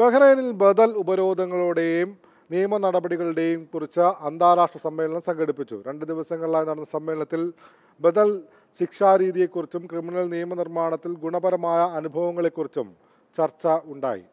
ബഹ്റൈനിൽ ബദൽ ഉപരോധങ്ങളുടെയും നിയമ നടപടികളുടെയും കുറിച്ച് അന്താരാഷ്ട്ര സമ്മേളനം സംഘടിപ്പിച്ചു രണ്ട് ദിവസങ്ങളിലായി നടന്ന സമ്മേളനത്തിൽ ബദൽ ശിക്ഷാരീതിയെക്കുറിച്ചും ക്രിമിനൽ നിയമനിർമ്മാണത്തിൽ ഗുണപരമായ അനുഭവങ്ങളെക്കുറിച്ചും ചർച്ച ഉണ്ടായി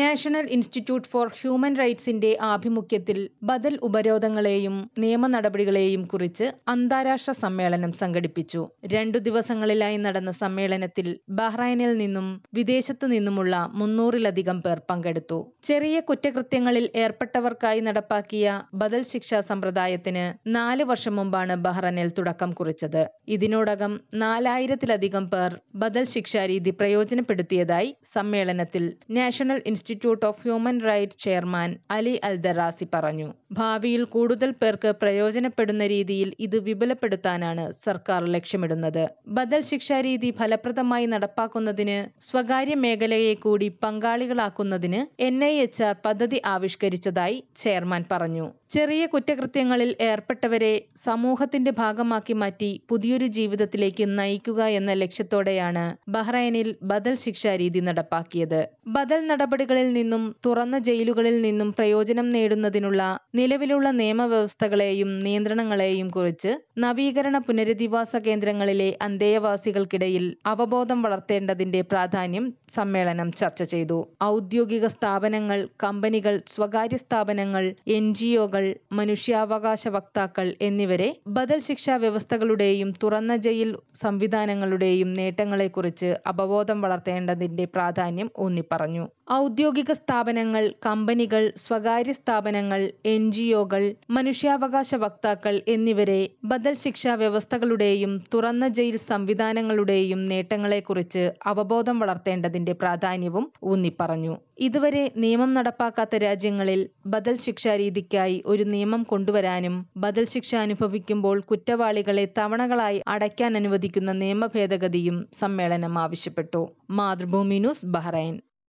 നാഷണൽ ഇൻസ്റ്റിറ്റ്യൂട്ട് ഫോർ ഹ്യൂമൻ റൈറ്റ്സിന്റെ ആഭിമുഖ്യത്തിൽ ബദൽ ഉപരോധങ്ങളെയും നിയമ നടപടികളെയും കുറിച്ച് അന്താരാഷ്ട്ര സമ്മേളനം സംഘടിപ്പിച്ചു രണ്ടു ദിവസങ്ങളിലായി നടന്ന സമ്മേളനത്തിൽ ബഹ്റൈനിൽ നിന്നും വിദേശത്തു നിന്നുമുള്ള മുന്നൂറിലധികം പേർ പങ്കെടുത്തു ചെറിയ കുറ്റകൃത്യങ്ങളിൽ ഏർപ്പെട്ടവർക്കായി നടപ്പാക്കിയ ബദൽ ശിക്ഷാ സമ്പ്രദായത്തിന് നാല് വർഷം മുമ്പാണ് ബഹ്റൈനിൽ തുടക്കം കുറിച്ചത് ഇതിനോടകം നാലായിരത്തിലധികം പേർ ബദൽ ശിക്ഷാരീതി പ്രയോജനപ്പെടുത്തിയതായി സമ്മേളനത്തിൽ national institute of human rights chairman Ali Aldarazi പറഞ്ഞു ഭാവിയിൽ കൂടുതൽ പേർക്ക് പ്രയോജനപ്പെടുന്ന രീതിയിൽ ഇത് വിപുലപ്പെടുത്താനാണ് സർക്കാർ ലക്ഷ്യമിടുന്നത് ബദൽ ശിക്ഷാരീതി ഫലപ്രദമായി നടപ്പാക്കുന്നതിന് സ്വകാര്യ മേഖലയെ കൂടി പങ്കാളികളാക്കുന്നതിന് എൻ ഐ എച്ച് ആർ പദ്ധതി ആവിഷ്കരിച്ചതായി ചെയർമാൻ പറഞ്ഞു ചെറിയ കുറ്റകൃത്യങ്ങളിൽ ഏർപ്പെട്ടവരെ സമൂഹത്തിന്റെ ഭാഗമാക്കി മാറ്റി പുതിയൊരു ജീവിതത്തിലേക്ക് നയിക്കുക എന്ന ലക്ഷ്യത്തോടെയാണ് ബഹ്റൈനിൽ ബദൽ ശിക്ഷാരീതി നടപ്പാക്കിയത് ബദൽ നടപടികൾ ജയിലുകളിൽ നിന്നും തുറന്ന ജയിലുകളിൽ നിന്നും പ്രയോജനം നേടുന്നതിനുള്ള നിലവിലുള്ള നിയമവ്യവസ്ഥകളെയും നിയന്ത്രണങ്ങളെയും കുറിച്ച് നവീകരണ പുനരധിവാസ കേന്ദ്രങ്ങളിലെ അന്തേവാസികൾക്കിടയിൽ അവബോധം വളർത്തേണ്ടതിന്റെ പ്രാധാന്യം സമ്മേളനം ചർച്ച ചെയ്തു ഔദ്യോഗിക സ്ഥാപനങ്ങൾ കമ്പനികൾ സ്വകാര്യ സ്ഥാപനങ്ങൾ എൻ ജി ഒകൾ മനുഷ്യാവകാശ വക്താക്കൾ എന്നിവരെ ബദൽ ശിക്ഷാ വ്യവസ്ഥകളുടെയും തുറന്ന ജയിൽ സംവിധാനങ്ങളുടെയും നേട്ടങ്ങളെക്കുറിച്ച് അവബോധം വളർത്തേണ്ടതിന്റെ പ്രാധാന്യം ഊന്നിപ്പറഞ്ഞു ഔദ്യോഗിക സ്ഥാപനങ്ങൾ, കമ്പനികൾ, സ്വകാര്യ സ്ഥാപനങ്ങൾ, എൻ. ജി. ഒ.കൾ, മനുഷ്യാവകാശ വക്താക്കൾ എന്നിവരെ ബദൽ ശിക്ഷാ വ്യവസ്ഥകളുടെയും തുറന്ന ജയിൽ സംവിധാനങ്ങളുടെയും നേട്ടങ്ങളെക്കുറിച്ച് അവബോധം വളർത്തേണ്ടതിന്റെ പ്രാധാന്യവും ഊന്നിപ്പറഞ്ഞു. ഇതുവരെ നിയമം നടപ്പാക്കാത്ത രാജ്യങ്ങളിൽ ബദൽ ശിക്ഷാരീതിക്കായി ഒരു നിയമം കൊണ്ടുവരാനും ബദൽ ശിക്ഷ അനുഭവിക്കുമ്പോൾ കുറ്റവാളികളെ തവണകളായി അനുവദിക്കുന്ന നിയമഭേദഗതിയും സമ്മേളനം ആവശ്യപ്പെട്ടു. Mathrubhumi news, Bahrain